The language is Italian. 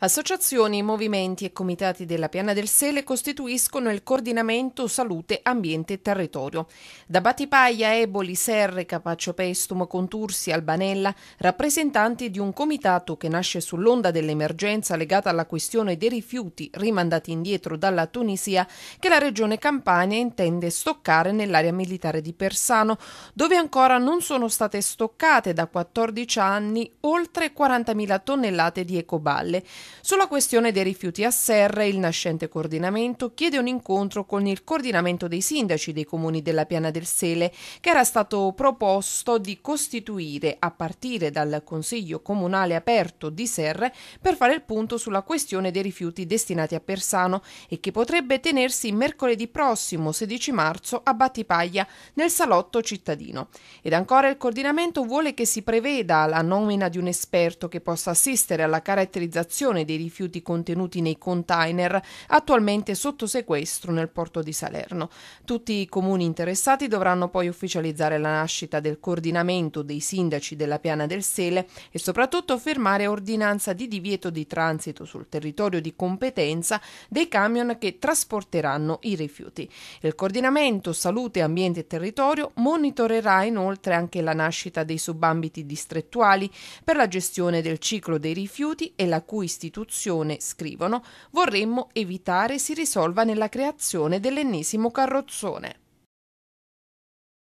Associazioni, movimenti e comitati della Piana del Sele costituiscono il coordinamento salute, ambiente e territorio. Da Battipaglia, Eboli, Serre, Capaccio Pestum, Contursi, Albanella, rappresentanti di un comitato che nasce sull'onda dell'emergenza legata alla questione dei rifiuti rimandati indietro dalla Tunisia che la regione Campania intende stoccare nell'area militare di Persano, dove ancora non sono state stoccate da 14 anni oltre 40.000 tonnellate di ecoballe. Sulla questione dei rifiuti a Serre, il nascente coordinamento chiede un incontro con il coordinamento dei sindaci dei comuni della Piana del Sele, che era stato proposto di costituire a partire dal Consiglio Comunale Aperto di Serre per fare il punto sulla questione dei rifiuti destinati a Persano e che potrebbe tenersi mercoledì prossimo 16 marzo a Battipaglia nel salotto cittadino. Ed ancora il coordinamento vuole che si preveda la nomina di un esperto che possa assistere alla caratterizzazione gestione dei rifiuti contenuti nei container attualmente sotto sequestro nel porto di Salerno. Tutti i comuni interessati dovranno poi ufficializzare la nascita del coordinamento dei sindaci della piana del Sele e soprattutto firmare ordinanza di divieto di transito sul territorio di competenza dei camion che trasporteranno i rifiuti. Il coordinamento salute, ambiente e territorio monitorerà inoltre anche la nascita dei subambiti distrettuali per la gestione del ciclo dei rifiuti e la cui istituzione Costituzione, scrivono, vorremmo evitare si risolva nella creazione dell'ennesimo carrozzone.